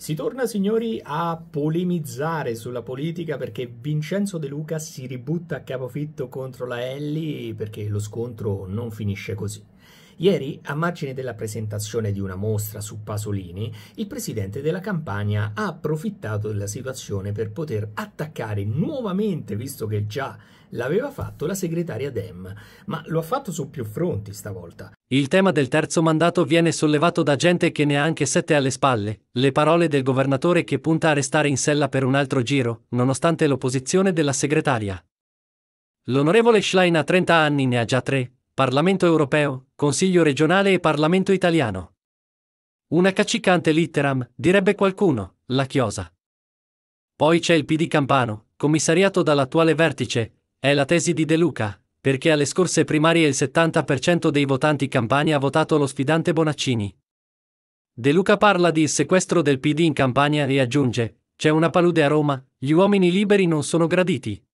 Si torna, signori, a polemizzare sulla politica perché Vincenzo De Luca si ributta a capofitto contro la Elli perché lo scontro non finisce così. Ieri, a margine della presentazione di una mostra su Pasolini, il presidente della campagna ha approfittato della situazione per poter attaccare nuovamente, visto che già l'aveva fatto, la segretaria Dem, ma lo ha fatto su più fronti stavolta. Il tema del terzo mandato viene sollevato da gente che ne ha anche sette alle spalle, le parole del governatore che punta a restare in sella per un altro giro, nonostante l'opposizione della segretaria. L'onorevole Schlein ha 30 anni ne ha già tre, Parlamento europeo, Consiglio regionale e Parlamento italiano. Una caccicante litteram, direbbe qualcuno, la chiosa. Poi c'è il PD Campano, commissariato dall'attuale vertice, è la tesi di De Luca, perché alle scorse primarie il 70% dei votanti campani ha votato lo sfidante Bonaccini. De Luca parla di sequestro del PD in Campania e aggiunge, c'è una palude a Roma, gli uomini liberi non sono graditi.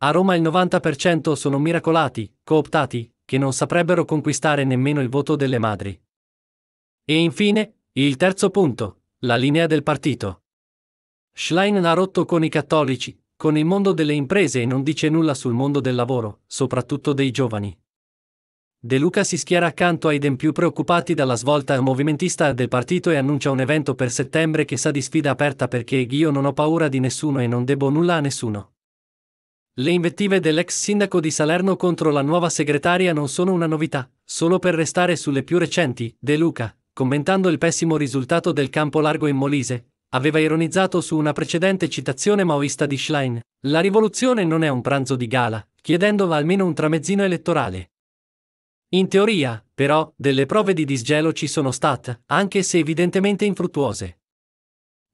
A Roma il 90% sono miracolati, cooptati, che non saprebbero conquistare nemmeno il voto delle madri. E infine, il terzo punto, la linea del partito. Schlein ha rotto con i cattolici, con il mondo delle imprese e non dice nulla sul mondo del lavoro, soprattutto dei giovani. De Luca si schiera accanto ai den più preoccupati dalla svolta movimentista del partito e annuncia un evento per settembre che sa di sfida aperta perché io non ho paura di nessuno e non debbo nulla a nessuno. Le invettive dell'ex sindaco di Salerno contro la nuova segretaria non sono una novità, solo per restare sulle più recenti, De Luca, commentando il pessimo risultato del campo largo in Molise, aveva ironizzato su una precedente citazione maoista di Schlein, la rivoluzione non è un pranzo di gala, chiedendola almeno un tramezzino elettorale. In teoria, però, delle prove di disgelo ci sono state, anche se evidentemente infruttuose.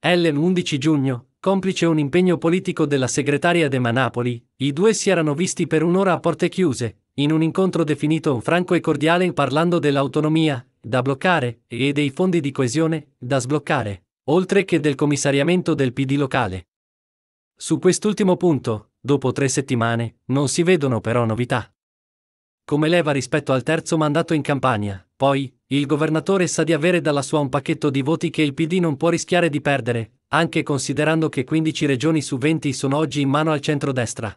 L11 giugno, complice un impegno politico della segretaria De Manapoli, i due si erano visti per un'ora a porte chiuse, in un incontro definito franco e cordiale parlando dell'autonomia, da bloccare, e dei fondi di coesione, da sbloccare, oltre che del commissariamento del PD locale. Su quest'ultimo punto, dopo tre settimane, non si vedono però novità. Come leva rispetto al terzo mandato in campagna, poi, il governatore sa di avere dalla sua un pacchetto di voti che il PD non può rischiare di perdere, anche considerando che 15 regioni su 20 sono oggi in mano al centrodestra.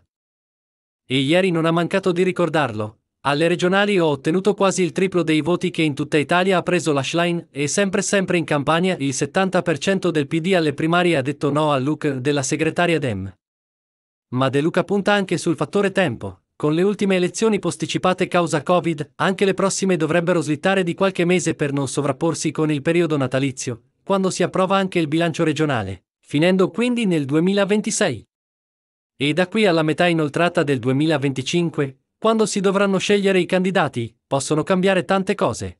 E ieri non ha mancato di ricordarlo. Alle regionali ho ottenuto quasi il triplo dei voti che in tutta Italia ha preso la Schlein e sempre sempre in campagna il 70% del PD alle primarie ha detto no al look della segretaria Dem. Ma De Luca punta anche sul fattore tempo. Con le ultime elezioni posticipate causa Covid, anche le prossime dovrebbero slittare di qualche mese per non sovrapporsi con il periodo natalizio, quando si approva anche il bilancio regionale, finendo quindi nel 2026. E da qui alla metà inoltrata del 2025, quando si dovranno scegliere i candidati, possono cambiare tante cose.